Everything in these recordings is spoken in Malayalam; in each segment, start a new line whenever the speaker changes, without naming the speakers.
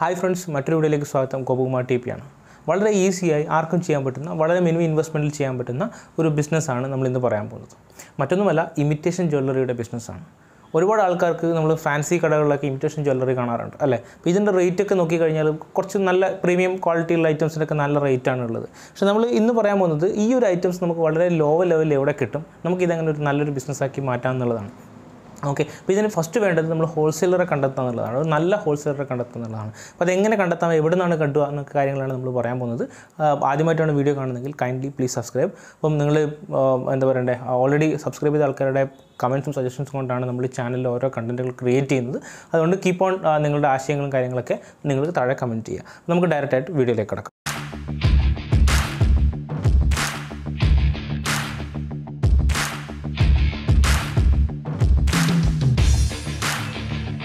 ഹായ് ഫ്രണ്ട്സ് മറ്റൊരു വീഡിയോയിലേക്ക് സ്വാഗതം ഗോപകുമാർ ടി പി ആണ് വളരെ ഈസിയായി ആർക്കും ചെയ്യാൻ പറ്റുന്ന വളരെ മിനിമം ഇൻവെസ്റ്റ്മെൻറ്റിൽ ചെയ്യാൻ പറ്റുന്ന ഒരു ബിസിനസ്സാണ് നമ്മൾ ഇന്ന് പറയാൻ പോകുന്നത് മറ്റൊന്നുമല്ല ഇമിറ്റേഷൻ ജ്വല്ലറിയുടെ ബിസിനസ്സാണ് ഒരുപാട് ആൾക്കാർക്ക് നമ്മൾ ഫാൻസി കടകളിലൊക്കെ ഇമിറ്റേഷൻ ജ്വല്ലറി കാണാറുണ്ട് അല്ലേ അപ്പോൾ ഇതിൻ്റെ റേറ്റൊക്കെ നോക്കിക്കഴിഞ്ഞാൽ കുറച്ച് നല്ല പ്രീമിയം ക്വാളിറ്റിയുള്ള ഐറ്റംസിനൊക്കെ നല്ല റേറ്റാണ് ഉള്ളത് പക്ഷേ നമ്മൾ ഇന്ന് പറയാൻ പോകുന്നത് ഈ ഒരു ഐറ്റംസ് നമുക്ക് വളരെ ലോ ലെവലിൽ എവിടെ കിട്ടും നമുക്ക് ഒരു നല്ലൊരു ബിസിനസ്സാക്കി മാറ്റാം എന്നുള്ളതാണ് ഓക്കെ അപ്പോൾ ഇതിന് ഫസ്റ്റ് വേണ്ടത് നമ്മൾ ഹോൾസെയിലറെ കണ്ടെത്തുക എന്നുള്ളതാണ് ഒരു നല്ല ഹോൾസെയിലറെ കണ്ടെത്തുക എന്നുള്ളതാണ് അപ്പോൾ അതെങ്ങനെ കണ്ടെത്താം എവിടെ നിന്നാണ് കണ്ടുക എന്നൊക്കെ കാര്യങ്ങളാണ് നമ്മൾ പറയാൻ പോകുന്നത് ആദ്യമായിട്ടാണ് വീഡിയോ കാണുന്നതെങ്കിൽ കൈൻഡ്ലി പ്ലീസ് സബ്സ്ക്രൈബ് അപ്പം നിങ്ങൾ എന്താ പറയണ്ടേ ഓൾറെഡി സബ്സ്ക്രൈബ് ചെയ്ത ആൾക്കാരുടെ കമൻസും സജഷൻസും കൊണ്ടാണ് നമ്മൾ ഈ ചാനലിൽ ഓരോ കണ്ടൻറ്റുകൾ ക്രിയേറ്റ് ചെയ്യുന്നത് അതുകൊണ്ട് കീപ്പ് ഓൺ നിങ്ങളുടെ ആശയങ്ങളും കാര്യങ്ങളൊക്കെ നിങ്ങൾക്ക് താഴെ കമൻറ്റ് ചെയ്യുക നമുക്ക് ഡയറക്റ്റായിട്ട് വീഡിയോയിലേക്ക് കിടക്കാം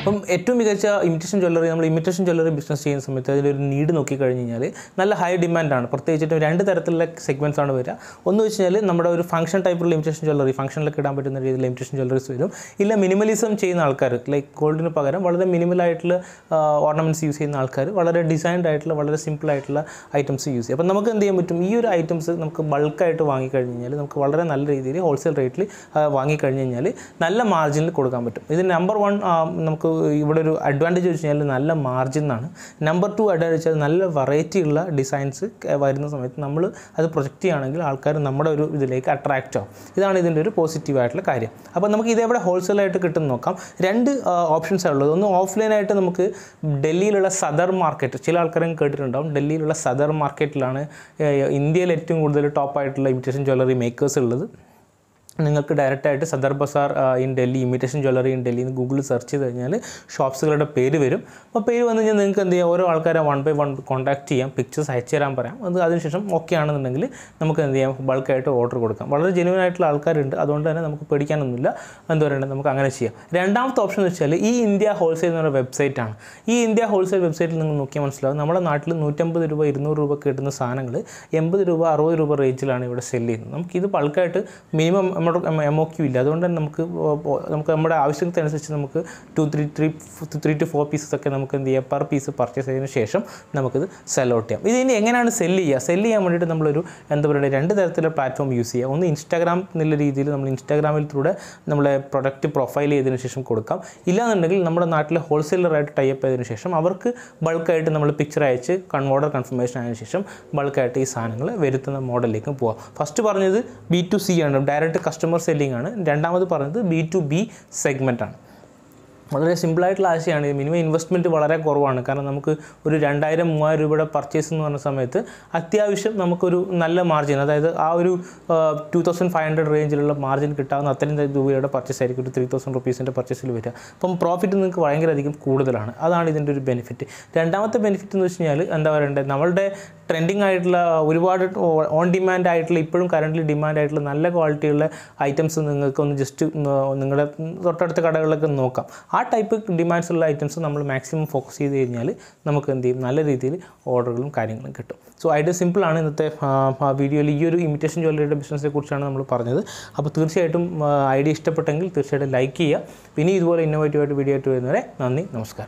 അപ്പം ഏറ്റവും മികച്ച ഇമിറ്റേഷൻ ജ്വല്ലറി നമ്മൾ ഇമിറ്റേഷൻ ജ്വല്ലറി ബിസിനസ് ചെയ്യുന്ന സമയത്ത് അതിലൊരു നീഡ് നോക്കിക്കഴിഞ്ഞ് കഴിഞ്ഞാൽ നല്ല ഹൈ ഡിമാൻഡാണ് പ്രത്യേകിച്ചിട്ട് രണ്ട് തരത്തിലുള്ള സെഗ്മെന്റ്സ് ആണ് വരിക ഒന്ന് വെച്ച് കഴിഞ്ഞാൽ നമ്മുടെ ഒരു ഫംഗ്ഷൻ ടൈപ്പുള്ള ഇമിറ്റേഷൻ ജ്വല്ലറി ഫംഗ്ഷനിലൊക്കെ ഇടാൻ പറ്റുന്ന രീതിയിൽ ഇമിറ്റേഷൻ ജ്വല്ലറീസ് വരും ഇല്ല മിനിമലിസം ചെയ്യുന്ന ആൾക്കാർ ലൈക്ക് ഗോൾഡിന് പകരം വളരെ മിനിമലായിട്ടുള്ള ഓർണമെൻറ്റ്സ് യൂസ് ചെയ്യുന്ന ആൾക്കാർ വളരെ ഡിസൈൻഡ് ആയിട്ടുള്ള വളരെ സിമ്പിൾ ആയിട്ടുള്ള ഐറ്റംസ് യൂസ് ചെയ്യും അപ്പം നമുക്ക് എന്ത് ചെയ്യാൻ പറ്റും ഈ ഒരു ഐറ്റംസ് നമുക്ക് ബൾക്കായിട്ട് വാങ്ങിക്കഴിഞ്ഞ് കഴിഞ്ഞാൽ നമുക്ക് വളരെ നല്ല രീതിയിൽ ഹോൾസെയിൽ റേറ്റിൽ വാങ്ങിക്കഴിഞ്ഞ് കഴിഞ്ഞാൽ നല്ല മാർജിനിൽ കൊടുക്കാൻ പറ്റും ഇത് നമ്പർ വൺ നമുക്ക് ഇവിടെ ഒരു അഡ്വാൻറ്റേജ് വെച്ച് കഴിഞ്ഞാൽ നല്ല മാർജിൻ എന്നാണ് നമ്പർ ടു അഡ്വാൻറ്റേജ് വെച്ചാൽ നല്ല വെറൈറ്റി ഉള്ള ഡിസൈൻസ് വരുന്ന സമയത്ത് നമ്മൾ അത് പ്രൊജക്റ്റ് ചെയ്യുകയാണെങ്കിൽ ആൾക്കാർ നമ്മുടെ ഒരു ഇതിലേക്ക് അട്രാക്റ്റ് ആവും ഇതാണ് ഇതിൻ്റെ ഒരു പോസിറ്റീവ് ആയിട്ടുള്ള കാര്യം അപ്പോൾ നമുക്ക് ഇതേപോലെ ഹോൾസെയിലായിട്ട് കിട്ടുന്ന നോക്കാം രണ്ട് ഓപ്ഷൻസ് ഉള്ളത് ഒന്ന് ഓഫ്ലൈനായിട്ട് നമുക്ക് ഡൽഹിയിലുള്ള സദർ മാർക്കറ്റ് ചില ആൾക്കാരും കേട്ടിട്ടുണ്ടാവും ഡൽഹിയിലുള്ള സദർ മാർക്കറ്റിലാണ് ഇന്ത്യയിൽ ഏറ്റവും കൂടുതൽ ടോപ്പായിട്ടുള്ള ഇമിറ്റേഷൻ ജ്വല്ലറി മേക്കേഴ്സ് ഉള്ളത് നിങ്ങൾക്ക് ഡയറക്റ്റായിട്ട് Sadar Bazaar in Delhi imitation jewellery in Delhi എന്ന് ഗൂഗിളിൽ സെർച്ച് ചെയ്ത് കഴിഞ്ഞാൽ ഷോപ്സുകളുടെ പേര് വരും അപ്പോൾ പേര് വന്നു കഴിഞ്ഞാൽ നിങ്ങൾക്ക് എന്ത് ചെയ്യാം ഓരോ ആൾക്കാരെ വൺ ബൈ വൺ കോൺടാക്ട് ചെയ്യാം പിക്ചേഴ്സ് അയച്ചു തരാൻ പറയാം അത് അതിനുശേഷം ഓക്കെ ആണെന്നുണ്ടെങ്കിൽ നമുക്ക് എന്ത് ചെയ്യാം ബൾക്കായിട്ട് ഓർഡർ കൊടുക്കാം വളരെ ജെനുവൻ ആയിട്ടുള്ള ആൾക്കാരുണ്ട് അതുകൊണ്ട് തന്നെ നമുക്ക് പേടിക്കാനൊന്നുമില്ല എന്താ പറയുക നമുക്ക് അങ്ങനെ ചെയ്യാം രണ്ടാമത്തെ ഓപ്ഷൻ എന്ന് വെച്ചാൽ ഈ ഇന്ത്യ ഹോൾസെയിൽ എന്ന് പറയുന്ന വെബ്സൈറ്റാണ് ഈ ഇന്ത്യ ഹോൾസെയിൽ വെബ്സൈറ്റിൽ നിങ്ങൾ നോക്കിയാൽ മനസ്സിലാവും നമ്മുടെ നാട്ടിൽ നൂറ്റമ്പത് രൂപ ഇരുന്നൂറ് രൂപ കിട്ടുന്ന സാധനങ്ങൾ എൺപത് രൂപ അറുപത് രൂപ റേഞ്ചിലാണ് ഇവിടെ സെല്ല് ചെയ്യുന്നത് ഇത് ബൾക്കായിട്ട് മിനിമം നമ്മുടെ എം ഒ ക്യൂ ഇല്ല അതുകൊണ്ട് തന്നെ നമുക്ക് നമുക്ക് നമ്മുടെ ആവശ്യത്തിനനുസരിച്ച് നമുക്ക് two three three three two four പീസസൊക്കെ നമുക്ക് എന്ത് ചെയ്യാം പെർ പീസ് പർച്ചേസ് ചെയ്തതിന് ശേഷം നമുക്കിത് സെൽ ഔട്ട് ചെയ്യാം ഇത് ഇനി എങ്ങനെയാണ് സെൽ ചെയ്യുക സെല്ല് ചെയ്യാൻ വേണ്ടിയിട്ട് നമ്മളൊരു എന്താ പറയുക രണ്ട് തരത്തിലുള്ള പ്ലാറ്റ്ഫോം യൂസ് ചെയ്യുക ഒന്ന് ഇൻസ്റ്റാഗ്രാം എന്നുള്ള രീതിയിൽ നമ്മൾ ഇൻസ്റ്റാഗ്രാമിലൂടെ നമ്മളെ പ്രൊഡക്റ്റ് പ്രൊഫൈൽ ചെയ്തതിനു ശേഷം കൊടുക്കാം ഇല്ലാന്നുണ്ടെങ്കിൽ നമ്മുടെ നാട്ടിലെ ഹോൾസെയിലറായിട്ട് ടൈപ്പ് ചെയ്തതിനു ശേഷം അവർക്ക് ബൾക്കായിട്ട് നമ്മൾ പിക്ചർ അയച്ച് ഓർഡർ കൺഫർമേഷൻ ആയതിനു ശേഷം ബൾക്കായിട്ട് ഈ സാധനങ്ങൾ വരുത്തുന്ന മോഡലിലേക്ക് പോവാം ഫസ്റ്റ് പറഞ്ഞത് ബി ടു സി ആണ് ഡയറക്റ്റ് കസ്റ്റമർ സെല്ലിംഗ് ആണ് രണ്ടാമത് പറയുന്നത് ബി ടു ബി സെഗ്മെൻ്റ് ആണ് വളരെ സിമ്പിളായിട്ടുള്ള ആശയമാണ് മിനിമം ഇൻവെസ്റ്റ്മെൻറ്റ് വളരെ കുറവാണ് കാരണം നമുക്ക് ഒരു രണ്ടായിരം മൂവായിരം രൂപയുടെ പർച്ചേസ് എന്ന് പറഞ്ഞ സമയത്ത് അത്യാവശ്യം നമുക്കൊരു നല്ല മാർജിൻ അതായത് ആ ഒരു ടു തൗസൻഡ് ഫൈവ് ഹൺഡ്രഡ് റേഞ്ചിലുള്ള മാർജിൻ കിട്ടാവുന്ന അത്രയും രൂപയുടെ പർച്ചേസ് ആയിരിക്കും ഒരു ത്രീ തൗസൻഡ് റുപ്പീസിൻ്റെ പർച്ചേസിൽ വരിക അപ്പം പ്രോഫിറ്റ് നിങ്ങൾക്ക് ഭയങ്കര അധികം കൂടുതലാണ് അതാണ് ഇതിൻ്റെ ഒരു ബെനിഫിറ്റ് രണ്ടാമത്തെ ബെനിഫിറ്റ് എന്ന് വെച്ച് കഴിഞ്ഞാൽ എന്താ പറയണ്ടത് നമ്മളുടെ ട്രെൻഡിങ് ആയിട്ടുള്ള ഒരുപാട് ഓൺ ഡിമാൻഡ് ആയിട്ടുള്ള ഇപ്പോഴും കറൻ്റ് ഡിമാൻഡ് ആയിട്ടുള്ള നല്ല ക്വാളിറ്റിയുള്ള ഐറ്റംസ് നിങ്ങൾക്ക് ഒന്ന് ജസ്റ്റ് നിങ്ങളുടെ തൊട്ടടുത്ത കടകളിലൊക്കെ നോക്കാം ആ ടൈപ്പ് ഡിമാൻഡ്സ് ഉള്ള ഐറ്റംസ് നമ്മൾ മാക്സിമം ഫോക്കസ് ചെയ്ത് കഴിഞ്ഞാൽ നമുക്ക് എന്ത് ചെയ്യും നല്ല രീതിയിൽ ഓർഡറുകളും കാര്യങ്ങളും കിട്ടും സോ ഐഡിയ സിമ്പിളാണ് ഇന്നത്തെ വീഡിയോയിൽ ഈ ഒരു ഇമിറ്റേഷൻ ജ്വല്ലറിയുടെ ബിസിനസ്സിനെ കുറിച്ചാണ് നമ്മൾ പറഞ്ഞത് അപ്പോൾ തീർച്ചയായിട്ടും ഐഡിയ ഇഷ്ടപ്പെട്ടെങ്കിൽ തീർച്ചയായിട്ടും ലൈക്ക് ചെയ്യുക പിന്നെ ഇതുപോലെ ആയിട്ട് വീഡിയോ ആയിട്ട് വരുന്നവരെ നന്ദി നമസ്കാരം